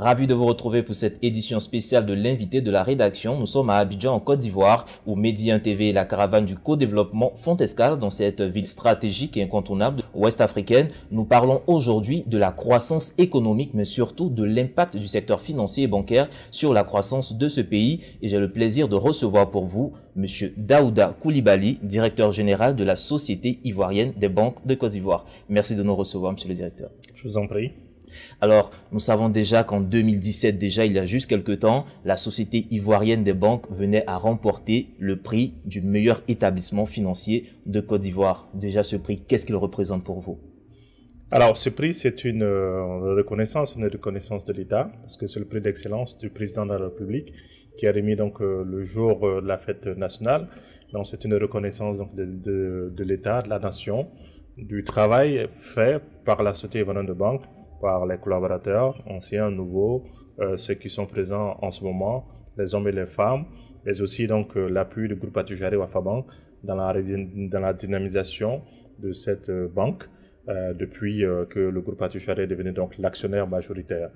Ravi de vous retrouver pour cette édition spéciale de l'invité de la rédaction. Nous sommes à Abidjan, en Côte d'Ivoire, où Média TV et la caravane du co-développement font dans cette ville stratégique et incontournable ouest-africaine. Nous parlons aujourd'hui de la croissance économique, mais surtout de l'impact du secteur financier et bancaire sur la croissance de ce pays. Et j'ai le plaisir de recevoir pour vous Monsieur Daouda Koulibaly, directeur général de la Société ivoirienne des banques de Côte d'Ivoire. Merci de nous recevoir, Monsieur le directeur. Je vous en prie. Alors, nous savons déjà qu'en 2017, déjà il y a juste quelques temps, la Société ivoirienne des banques venait à remporter le prix du meilleur établissement financier de Côte d'Ivoire. Déjà ce prix, qu'est-ce qu'il représente pour vous alors, ce prix, c'est une euh, reconnaissance, une reconnaissance de l'État, parce que c'est le prix d'excellence du président de la République qui a remis donc euh, le jour euh, de la fête nationale. Donc, c'est une reconnaissance de, l'État, de la nation, du travail fait par la société Ivoirienne des banques par les collaborateurs, anciens, nouveaux, euh, ceux qui sont présents en ce moment, les hommes et les femmes, mais aussi donc euh, l'appui du groupe Atujari Wafabank dans la, dans la dynamisation de cette euh, banque depuis que le groupe Atujari est devenu donc l'actionnaire majoritaire.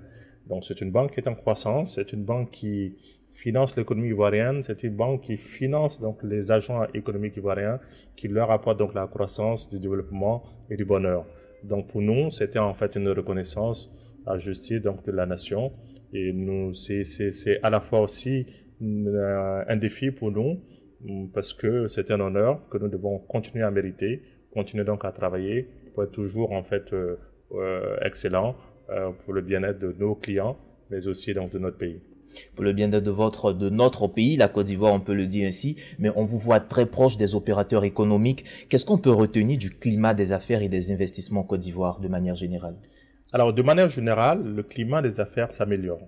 Donc c'est une banque qui est en croissance, c'est une banque qui finance l'économie ivoirienne, c'est une banque qui finance donc les agents économiques ivoiriens, qui leur apporte donc la croissance, du développement et du bonheur. Donc pour nous, c'était en fait une reconnaissance à justice donc, de la nation. Et nous, c'est à la fois aussi euh, un défi pour nous, parce que c'est un honneur que nous devons continuer à mériter, continuer donc à travailler pour être toujours en fait euh, euh excellent euh, pour le bien-être de nos clients, mais aussi donc de notre pays pour le bien-être de votre, de notre pays, la Côte d'Ivoire, on peut le dire ainsi, mais on vous voit très proche des opérateurs économiques. Qu'est-ce qu'on peut retenir du climat des affaires et des investissements en Côte d'Ivoire de manière générale Alors, de manière générale, le climat des affaires s'améliore.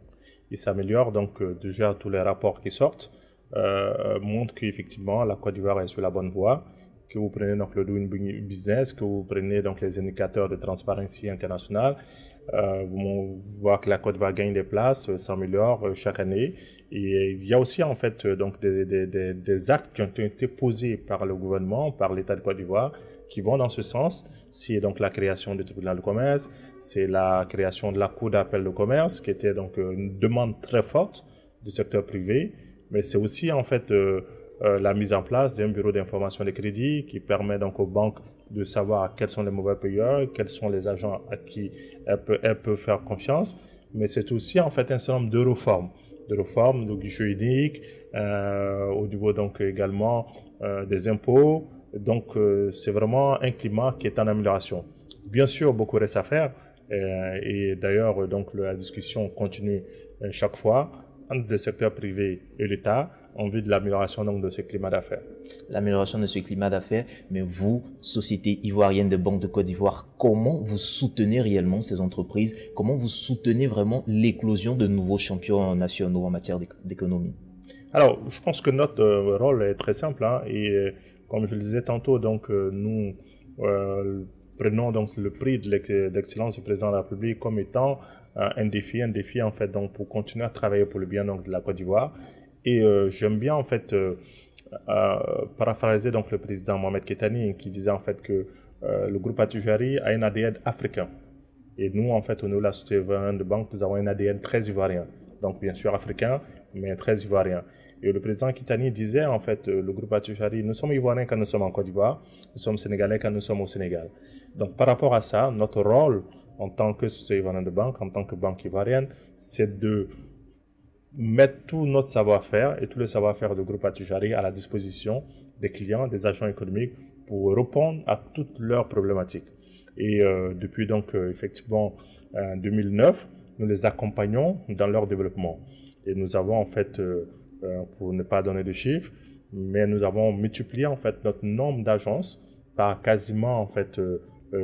Il s'améliore donc euh, déjà tous les rapports qui sortent euh, montrent qu'effectivement la Côte d'Ivoire est sur la bonne voie que vous prenez donc le Doing Business, que vous prenez donc les indicateurs de transparence internationale, euh, on voit que la Côte va gagner des places, s'améliore euh, euh, chaque année. Et euh, il y a aussi en fait donc des, des, actes qui ont été posés par le gouvernement, par l'État de Côte d'Ivoire, qui vont dans ce sens. C'est donc la création du tribunal de commerce, c'est la création de la Cour d'appel de commerce, qui était donc une demande très forte du secteur privé, mais c'est aussi en fait la mise en place d'un bureau d'information des crédits qui permet donc aux banques de savoir quels sont les mauvais payeurs, quels sont les agents à qui elle peut, faire confiance, mais c'est aussi en fait un certain nombre de réformes, de réformes de guichet au niveau donc également euh, des impôts. Donc euh, c'est vraiment un climat qui est en amélioration. Bien sûr, beaucoup reste à faire, euh, et d'ailleurs donc la discussion continue chaque fois entre le secteur privé et l'État en vue de l'amélioration donc de ce climat d'affaires. L'amélioration de ce climat d'affaires, mais vous, société ivoirienne de Banque de Côte d'Ivoire, comment vous soutenez réellement ces entreprises Comment vous soutenez vraiment l'éclosion de nouveaux champions nationaux en matière d'économie Alors, je pense que notre euh, rôle est très simple hein, et euh, comme je le disais tantôt, donc euh, nous prenons donc le prix de d'excellence du président de la République comme étant un défi, un défi en fait donc pour continuer à travailler pour le bien donc de la Côte d'Ivoire et euh, j'aime bien, en fait, euh, paraphraser donc, le président Mohamed Ketani qui disait, en fait, que euh, le groupe Atijari a un ADN africain. Et nous, en fait, au niveau de la société de banque, nous avons un ADN très ivoirien. Donc, bien sûr, africain, mais très ivoirien. Et le président Kitani disait, en fait, le groupe Atouchari, nous sommes ivoiriens quand nous sommes en Côte d'Ivoire, nous sommes sénégalais quand nous sommes au Sénégal. Donc, par rapport à ça, notre rôle en tant que société ivoirienne de banque, en tant que banque ivoirienne, c'est de mettre tout notre savoir-faire et tout le savoir-faire de groupe Atujari à la disposition des clients, des agents économiques pour répondre à toutes leurs problématiques. Et euh, depuis donc euh, effectivement 2009, euh, nous les accompagnons dans leur développement. Et nous avons en fait, pour ne pas donner de chiffres, mais nous avons multiplié en fait notre nombre d'agences par quasiment en fait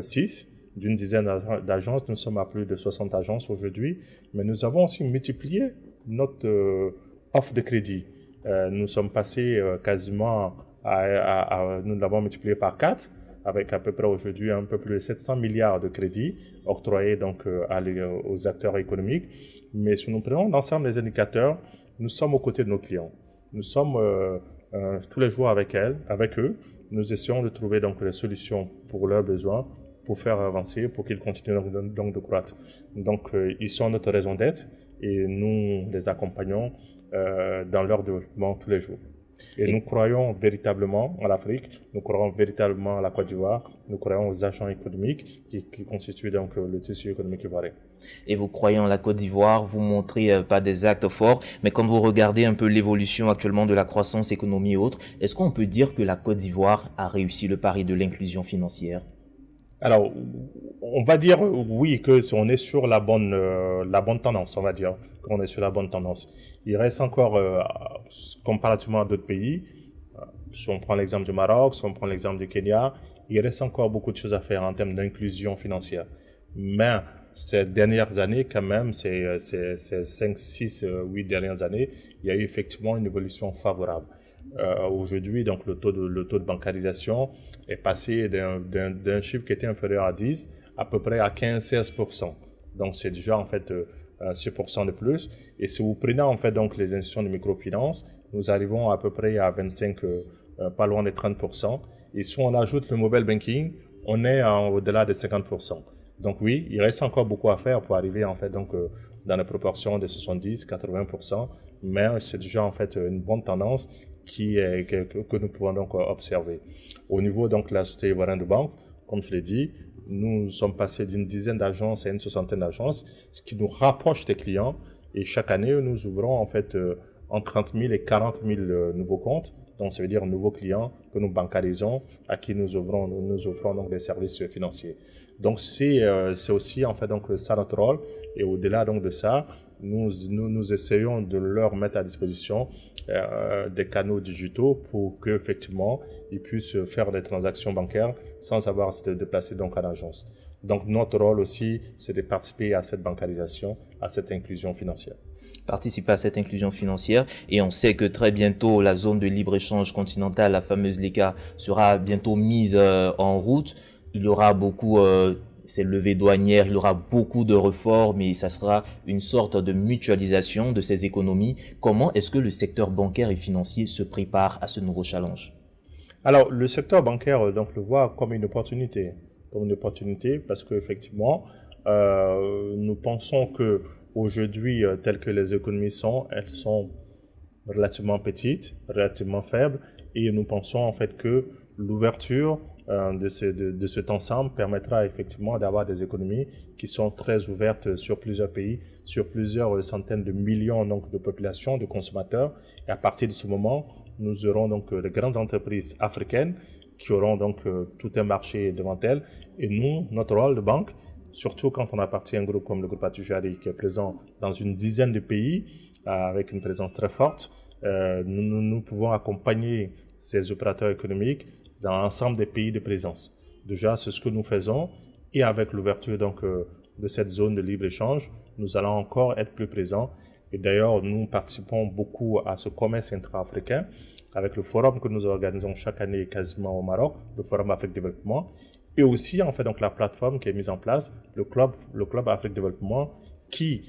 6 d'une dizaine d'agences. Nous sommes à plus de 60 agences aujourd'hui, mais nous avons aussi multiplié notre euh, offre de crédit. Euh, nous sommes passés euh, quasiment à, nous l'avons multiplié par 4 avec à peu près aujourd'hui un peu plus de 700 milliards de crédits octroyés donc aux acteurs économiques. Mais si nous prenons l'ensemble des indicateurs, nous sommes aux côtés de nos clients. Nous sommes tous les jours avec elles, avec eux. Nous essayons de trouver donc des solutions pour leurs besoins, pour faire avancer, pour qu'ils continuent donc, de croître. Donc ils sont notre raison d'être et nous les accompagnons euh, dans leur développement tous les jours. Et, nous croyons véritablement en l'Afrique, nous croyons véritablement à la Côte d'Ivoire, nous croyons aux agents économiques qui, constituent donc euh, le tissu économique ivoirien. Et vous croyez en la Côte d'Ivoire, vous montrez euh, pas des actes forts, mais quand vous regardez un peu l'évolution actuellement de la croissance économique et autres, est-ce qu'on peut dire que la Côte d'Ivoire a réussi le pari de l'inclusion financière alors, on va dire oui que on est sur la bonne euh, la bonne tendance, on va dire qu'on est sur la bonne tendance. Il reste encore euh, comparativement à d'autres pays. Euh, si on prend l'exemple du Maroc, si on prend l'exemple du Kenya, il reste encore beaucoup de choses à faire en termes d'inclusion financière. Mais ces dernières années, quand même, ces, ces, ces 5, 6, 8 dernières années, il y a eu effectivement une évolution favorable. Euh, aujourd'hui, donc le taux, de, le taux de bancarisation est passé d'un chiffre qui était inférieur à 10 à peu près à 15-16%. Donc c'est déjà en fait 6% euh, de plus. Et si vous prenez en fait donc les institutions de microfinance, nous arrivons à peu près à 25, euh, pas loin de 30%. Et si on ajoute le mobile banking, on est au-delà de 50%. Donc oui, il reste encore beaucoup à faire pour arriver en fait donc dans la proportion de 70-80%, mais c'est déjà en fait une bonne tendance que, nous pouvons donc euh, observer. Au niveau donc, de la Société Ivoirienne de Banque, comme je l'ai dit, nous sommes passés d'une dizaine d'agences à une soixantaine d'agences, ce qui nous rapproche des clients. Et chaque année, nous ouvrons en fait euh, entre 30 000 et 40 000 euh, nouveaux comptes. Donc, ça veut dire nouveaux clients que nous bancarisons, à qui nous ouvrons, offrons donc des services financiers. Donc, c'est aussi en fait donc ça notre rôle. Et au-delà donc de ça, nous, nous, essayons de leur mettre à disposition euh, des canaux digitaux pour qu'effectivement, ils puissent faire des transactions bancaires sans avoir à se déplacer donc à l'agence. Donc notre rôle aussi, c'est de participer à cette bancarisation, à cette inclusion financière participer à cette inclusion financière et on sait que très bientôt la zone de libre-échange continentale, la fameuse LECA, sera bientôt mise euh, en route. Il y aura beaucoup euh, ces levées douanières, il y aura beaucoup de réformes et ça sera une sorte de mutualisation de ces économies. Comment est-ce que le secteur bancaire et financier se prépare à ce nouveau challenge Alors, le secteur bancaire, euh, donc, le voit comme une opportunité, comme une opportunité parce qu'effectivement, euh, nous pensons que aujourd'hui, euh, telles que les économies sont, elles sont relativement petites, relativement faibles, et nous pensons en fait que l'ouverture euh, de, cet ensemble permettra effectivement d'avoir des économies qui sont très ouvertes sur plusieurs pays, sur plusieurs centaines de millions de populations, de consommateurs. Et à partir de ce moment, nous aurons donc les grandes entreprises africaines qui auront donc euh, tout un marché devant elles. Et nous, notre rôle de banque, surtout quand on appartient à un groupe comme le groupe Atujari qui est présent dans une dizaine de pays euh, avec une présence très forte, nous pouvons accompagner ces opérateurs économiques dans l'ensemble des pays de présence. Déjà, c'est ce que nous faisons et avec l'ouverture donc euh, de cette zone de libre-échange, nous allons encore être plus présents. Et d'ailleurs, nous participons beaucoup à ce commerce intra-africain avec le forum que nous organisons chaque année quasiment au Maroc, le Forum Afrique Développement, et aussi en fait donc la plateforme qui est mise en place, le club, le club Afrique Développement, qui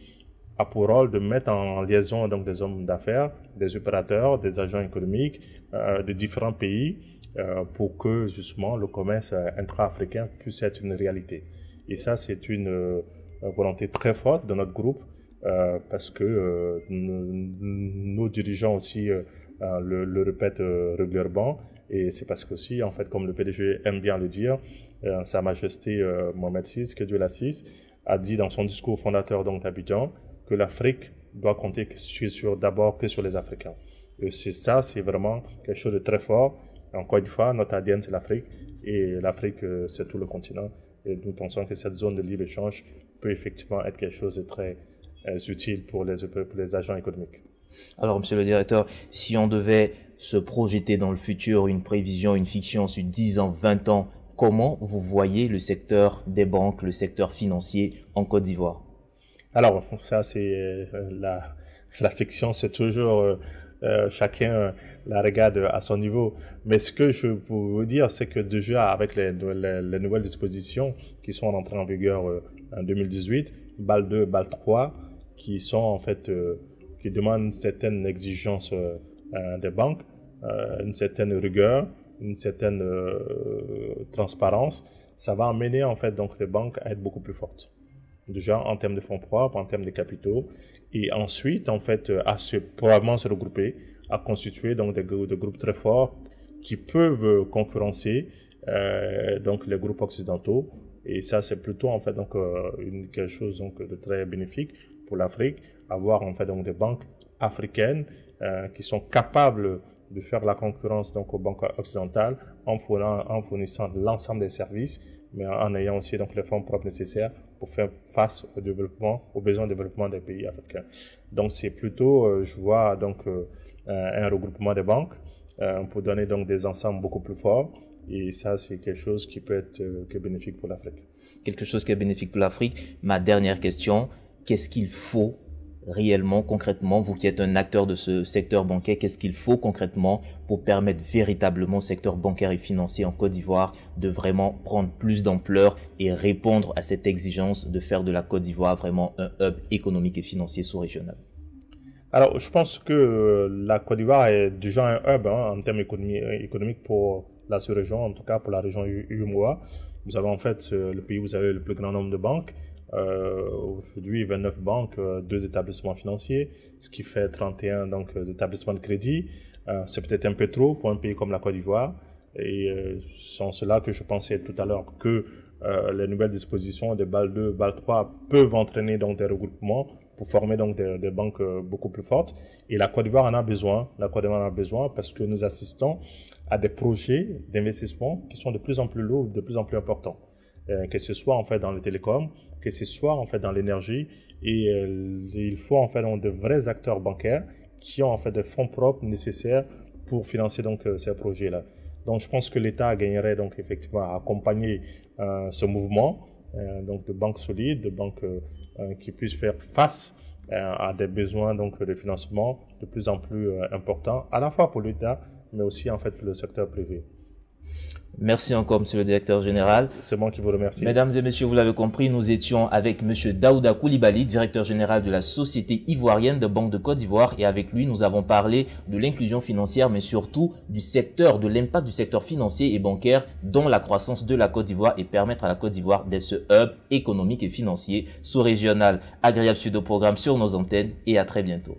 a pour rôle de mettre en liaison donc des hommes d'affaires, des opérateurs, des agents économiques euh, de différents pays euh, pour que justement le commerce euh, intra-africain puisse être une réalité. Et ça, c'est une euh, volonté très forte de notre groupe parce que nos dirigeants aussi le, répètent régulièrement. Et c'est parce que aussi, en fait, comme le PDG aime bien le dire, Sa Majesté Mohamed VI, que Dieu l'assiste a dit dans son discours fondateur donc que l'Afrique doit compter d'abord que sur les Africains. Et c'est ça, c'est vraiment quelque chose de très fort encore une fois, notre ADN, c'est l'Afrique, et l'Afrique, euh, c'est tout le continent. Et nous pensons que cette zone de libre-échange peut effectivement être quelque chose de très euh, utile pour les, les agents économiques. Alors, monsieur le directeur, si on devait se projeter dans le futur, une prévision, une fiction sur 10 ans, 20 ans, comment vous voyez le secteur des banques, le secteur financier en Côte d'Ivoire Alors, ça, c'est euh, la, fiction, c'est toujours euh, chacun la regarde à son niveau. Mais ce que je peux vous dire, c'est que déjà avec les, nouvelles dispositions qui sont rentrées en vigueur euh, en 2018, BAL 2, BAL 3, qui sont en fait, exigence euh, qui demandent certaines exigences des banques, une certaine rigueur, une certaine transparence, ça va amener en fait donc les banques à être beaucoup plus fortes déjà en termes de fonds propres, en termes de capitaux, et ensuite, en fait, euh, à se, probablement se regrouper, à constituer donc des, groupes très forts qui peuvent concurrencer euh, donc les groupes occidentaux. Et ça, c'est plutôt en fait donc euh, une, quelque chose donc de très bénéfique pour l'Afrique, avoir en fait donc des banques africaines qui sont capables de faire la concurrence donc aux banques occidentales en fournissant, en fournissant l'ensemble des services, mais en ayant aussi donc les fonds propres nécessaires pour faire face au développement, aux besoins de développement des pays africains. Donc c'est plutôt, euh, je vois donc euh, euh, un regroupement des banques pour donner donc des ensembles beaucoup plus forts. Et ça, c'est quelque chose qui peut être bénéfique pour l'Afrique. Quelque chose qui est bénéfique pour l'Afrique. Ma dernière question, qu'est-ce qu'il faut réellement, concrètement, vous qui êtes un acteur de ce secteur bancaire, qu'est-ce qu'il faut concrètement pour permettre véritablement au secteur bancaire et financier en Côte d'Ivoire de vraiment prendre plus d'ampleur et répondre à cette exigence de faire de la Côte d'Ivoire vraiment un hub économique et financier sous-régional alors, je pense que euh, la Côte d'Ivoire est déjà un hub hein, en termes euh, économiques pour la sous-région, en tout cas pour la région UMOA. Vous avez en fait euh, le pays où vous avez le plus grand nombre de banques, euh, Aujourd'hui, 29 banques, euh, deux établissements financiers, ce qui fait 31 donc, euh, établissements de crédit. Euh, C'est peut-être un peu trop pour un pays comme la Côte d'Ivoire. Et euh, sans cela que je pensais tout à l'heure que euh, les nouvelles dispositions de BAL 2, BAL 3 peuvent entraîner donc, des regroupements pour former donc des, des banques beaucoup plus fortes. Et la Côte d'Ivoire en a besoin. La Côte d'Ivoire en a besoin parce que nous assistons à des projets d'investissement qui sont de plus en plus lourds, de plus en plus importants. Euh, que ce soit en fait dans les télécoms, que ce soit en fait dans l'énergie. Et euh, il faut en fait de vrais acteurs bancaires qui ont en fait des fonds propres nécessaires pour financer donc euh, ces projets-là. Donc je pense que l'État gagnerait donc effectivement à accompagner ce mouvement donc de banques solides, de banques qui puissent faire face à des besoins donc de financement de plus en plus importants à la fois pour l'État mais aussi en fait pour le secteur privé. Merci encore, monsieur le directeur général. C'est moi qui vous remercie. Mesdames et messieurs, vous l'avez compris, nous étions avec monsieur Daouda Koulibaly, directeur général de la Société ivoirienne de Banque de Côte d'Ivoire. Et avec lui, nous avons parlé de l'inclusion financière, mais surtout du secteur, de l'impact du secteur financier et bancaire dans la croissance de la Côte d'Ivoire et permettre à la Côte d'Ivoire d'être ce hub économique et financier sous-régional. Agréable sud programme sur nos antennes et à très bientôt.